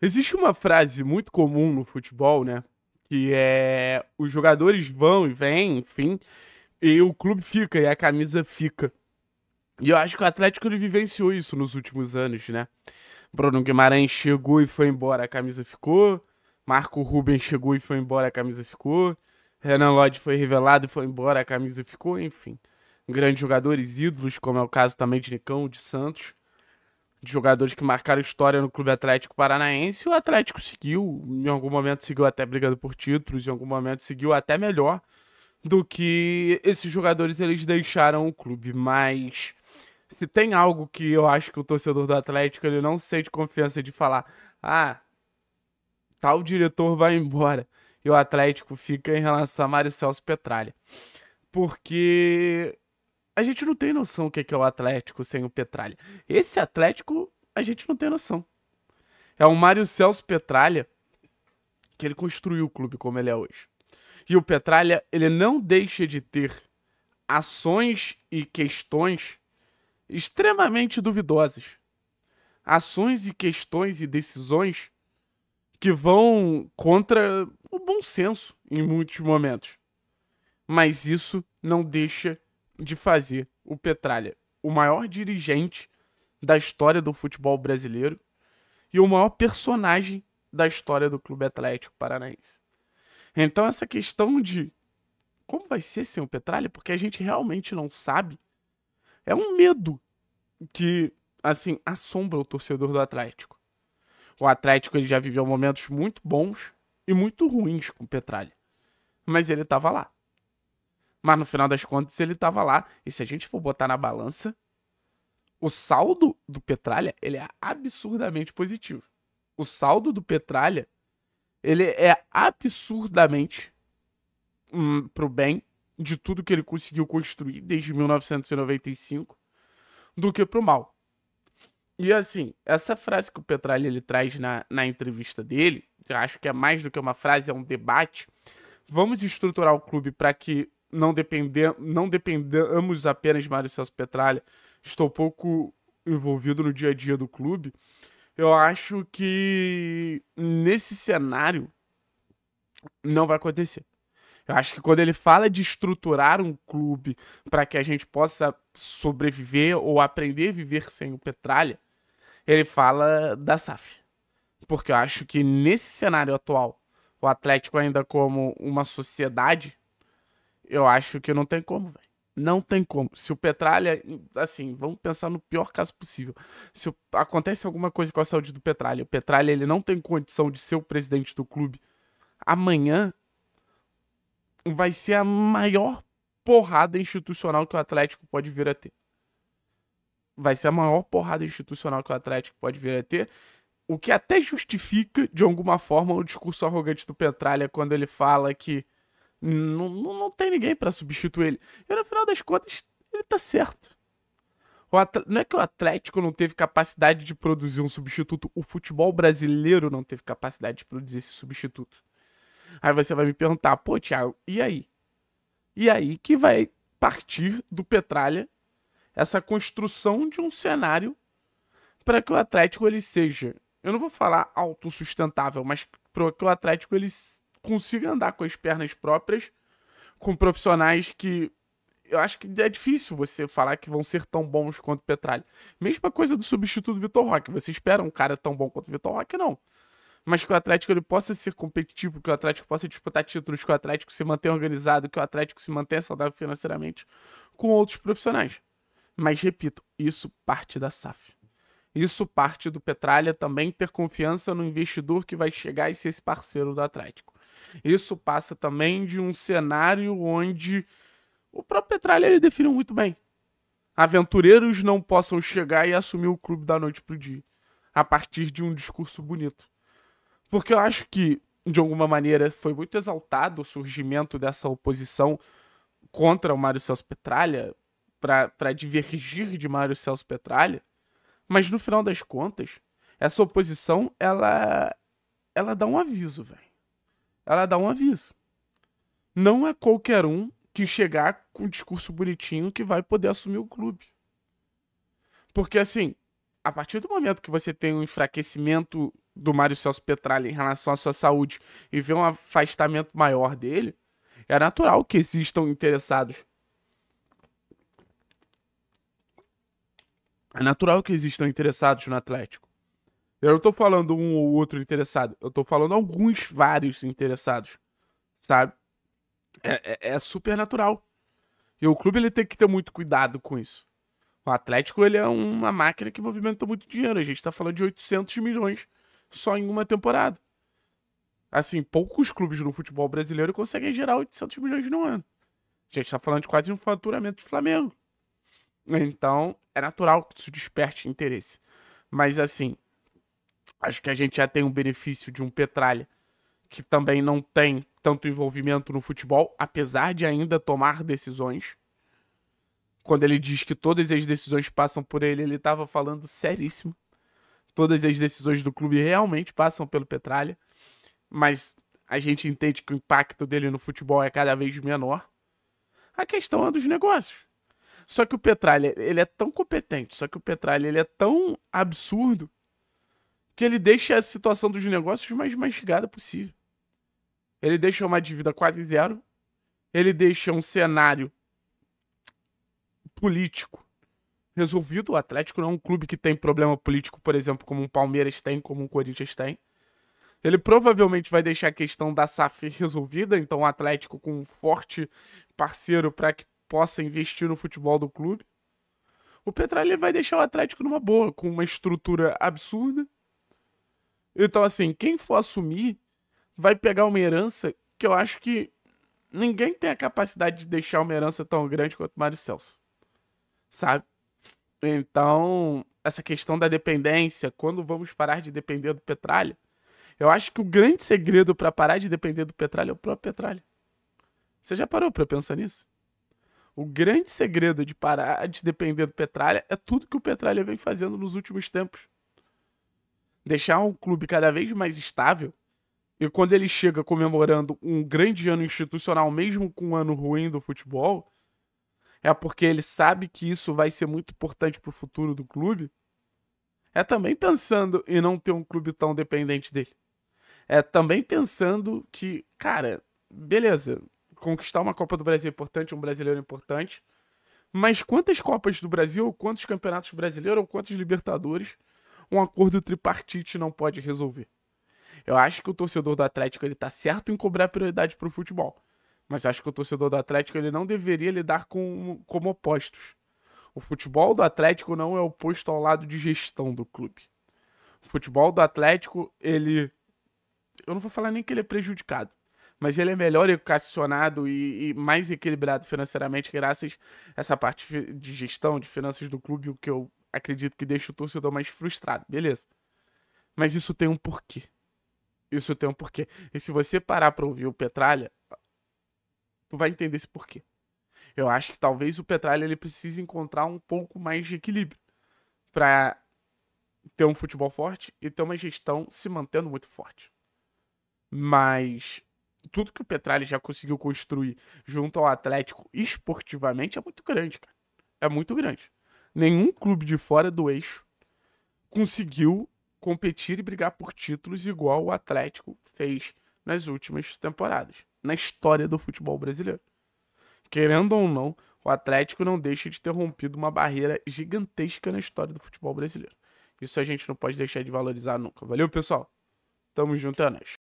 Existe uma frase muito comum no futebol, né? Que é os jogadores vão e vêm, enfim, e o clube fica e a camisa fica. E eu acho que o Atlético ele vivenciou isso nos últimos anos, né? Bruno Guimarães chegou e foi embora, a camisa ficou. Marco Rubens chegou e foi embora, a camisa ficou. Renan Lodge foi revelado e foi embora, a camisa ficou, enfim. Grandes jogadores, ídolos, como é o caso também de Nicão, de Santos de jogadores que marcaram história no Clube Atlético Paranaense. o Atlético seguiu, em algum momento seguiu até brigando por títulos, em algum momento seguiu até melhor do que esses jogadores eles deixaram o clube. Mas se tem algo que eu acho que o torcedor do Atlético ele não sente confiança de falar, ah, tal diretor vai embora e o Atlético fica em relação a Mário Celso Petralha. Porque a gente não tem noção o é que é o Atlético sem o Petralha. Esse Atlético, a gente não tem noção. É o Mário Celso Petralha que ele construiu o clube como ele é hoje. E o Petralha, ele não deixa de ter ações e questões extremamente duvidosas. Ações e questões e decisões que vão contra o bom senso em muitos momentos. Mas isso não deixa de fazer o Petralha o maior dirigente da história do futebol brasileiro e o maior personagem da história do Clube Atlético Paranaense. Então, essa questão de como vai ser sem o Petralha, porque a gente realmente não sabe, é um medo que, assim, assombra o torcedor do Atlético. O Atlético ele já viveu momentos muito bons e muito ruins com o Petralha, mas ele estava lá. Mas no final das contas ele tava lá. E se a gente for botar na balança, o saldo do Petralha, ele é absurdamente positivo. O saldo do Petralha, ele é absurdamente hum, pro bem de tudo que ele conseguiu construir desde 1995 do que pro mal. E assim, essa frase que o Petralha ele traz na, na entrevista dele, eu acho que é mais do que uma frase, é um debate. Vamos estruturar o clube para que não, depender, não dependamos apenas de Mário Celso Petralha, estou pouco envolvido no dia a dia do clube, eu acho que nesse cenário não vai acontecer. Eu acho que quando ele fala de estruturar um clube para que a gente possa sobreviver ou aprender a viver sem o Petralha, ele fala da SAF. Porque eu acho que nesse cenário atual, o Atlético ainda como uma sociedade, eu acho que não tem como, velho. Não tem como. Se o Petralha, assim, vamos pensar no pior caso possível. Se acontece alguma coisa com a saúde do Petralha, o Petralha ele não tem condição de ser o presidente do clube amanhã, vai ser a maior porrada institucional que o Atlético pode vir a ter. Vai ser a maior porrada institucional que o Atlético pode vir a ter. O que até justifica, de alguma forma, o discurso arrogante do Petralha quando ele fala que não, não, não tem ninguém para substituir ele. E no final das contas, ele tá certo. Não é que o Atlético não teve capacidade de produzir um substituto, o futebol brasileiro não teve capacidade de produzir esse substituto. Aí você vai me perguntar, pô, Thiago, e aí? E aí que vai partir do Petralha essa construção de um cenário para que o Atlético ele seja, eu não vou falar autossustentável, mas para que o Atlético ele consiga andar com as pernas próprias, com profissionais que eu acho que é difícil você falar que vão ser tão bons quanto o Petralha. Mesma coisa do substituto Vitor Roque. Você espera um cara tão bom quanto o Vitor Roque? Não. Mas que o Atlético ele possa ser competitivo, que o Atlético possa disputar títulos, que o Atlético se mantenha organizado, que o Atlético se mantenha saudável financeiramente com outros profissionais. Mas, repito, isso parte da SAF. Isso parte do Petralha também ter confiança no investidor que vai chegar e ser esse parceiro do Atlético. Isso passa também de um cenário onde o próprio Petralha ele definiu muito bem. Aventureiros não possam chegar e assumir o clube da noite pro dia, a partir de um discurso bonito. Porque eu acho que, de alguma maneira, foi muito exaltado o surgimento dessa oposição contra o Mário Celso Petralha, para divergir de Mário Celso Petralha, mas no final das contas, essa oposição, ela, ela dá um aviso, velho ela dá um aviso. Não é qualquer um que chegar com um discurso bonitinho que vai poder assumir o clube. Porque, assim, a partir do momento que você tem um enfraquecimento do Mário Celso Petralha em relação à sua saúde e vê um afastamento maior dele, é natural que existam interessados. É natural que existam interessados no Atlético. Eu não tô falando um ou outro interessado, eu tô falando alguns, vários interessados, sabe? É, é, é super natural. E o clube ele tem que ter muito cuidado com isso. O Atlético ele é uma máquina que movimenta muito dinheiro. A gente tá falando de 800 milhões só em uma temporada. Assim, poucos clubes no futebol brasileiro conseguem gerar 800 milhões no ano. A gente tá falando de quase um faturamento de Flamengo. Então, é natural que isso desperte interesse. Mas, assim, Acho que a gente já tem o benefício de um Petralha que também não tem tanto envolvimento no futebol, apesar de ainda tomar decisões. Quando ele diz que todas as decisões passam por ele, ele estava falando seríssimo. Todas as decisões do clube realmente passam pelo Petralha, mas a gente entende que o impacto dele no futebol é cada vez menor. A questão é dos negócios. Só que o Petralha, ele é tão competente, só que o Petralha, ele é tão absurdo que ele deixa a situação dos negócios mais mastigada possível. Ele deixa uma dívida quase zero, ele deixa um cenário político resolvido. O Atlético não é um clube que tem problema político, por exemplo, como um Palmeiras tem, como um Corinthians tem. Ele provavelmente vai deixar a questão da SAF resolvida, então o Atlético com um forte parceiro para que possa investir no futebol do clube. O Petralha vai deixar o Atlético numa boa, com uma estrutura absurda, então, assim, quem for assumir vai pegar uma herança que eu acho que ninguém tem a capacidade de deixar uma herança tão grande quanto Mário Celso. Sabe? Então, essa questão da dependência, quando vamos parar de depender do Petróleo, Eu acho que o grande segredo para parar de depender do Petróleo é o próprio Petróleo. Você já parou para pensar nisso? O grande segredo de parar de depender do Petróleo é tudo que o Petróleo vem fazendo nos últimos tempos deixar o clube cada vez mais estável. E quando ele chega comemorando um grande ano institucional, mesmo com um ano ruim do futebol, é porque ele sabe que isso vai ser muito importante para o futuro do clube. É também pensando em não ter um clube tão dependente dele. É também pensando que, cara, beleza, conquistar uma Copa do Brasil é importante, um brasileiro é importante. Mas quantas Copas do Brasil, quantos campeonatos brasileiros, ou quantos Libertadores um acordo tripartite não pode resolver. Eu acho que o torcedor do Atlético ele tá certo em cobrar prioridade para o futebol, mas acho que o torcedor do Atlético ele não deveria lidar com como opostos. O futebol do Atlético não é oposto ao lado de gestão do clube. O futebol do Atlético, ele eu não vou falar nem que ele é prejudicado, mas ele é melhor educacionado e, e, mais equilibrado financeiramente graças a essa parte de gestão de finanças do clube, o que eu acredito que deixa o torcedor mais frustrado, beleza. Mas isso tem um porquê. Isso tem um porquê. E se você parar pra ouvir o Petralha, tu vai entender esse porquê. Eu acho que talvez o Petralha ele precise encontrar um pouco mais de equilíbrio para ter um futebol forte e ter uma gestão se mantendo muito forte. Mas tudo que o Petralha já conseguiu construir junto ao Atlético esportivamente é muito grande, cara. É muito grande nenhum clube de fora do eixo conseguiu competir e brigar por títulos igual o Atlético fez nas últimas temporadas, na história do futebol brasileiro. Querendo ou não, o Atlético não deixa de ter rompido uma barreira gigantesca na história do futebol brasileiro. Isso a gente não pode deixar de valorizar nunca. Valeu, pessoal? Tamo junto, é nóis.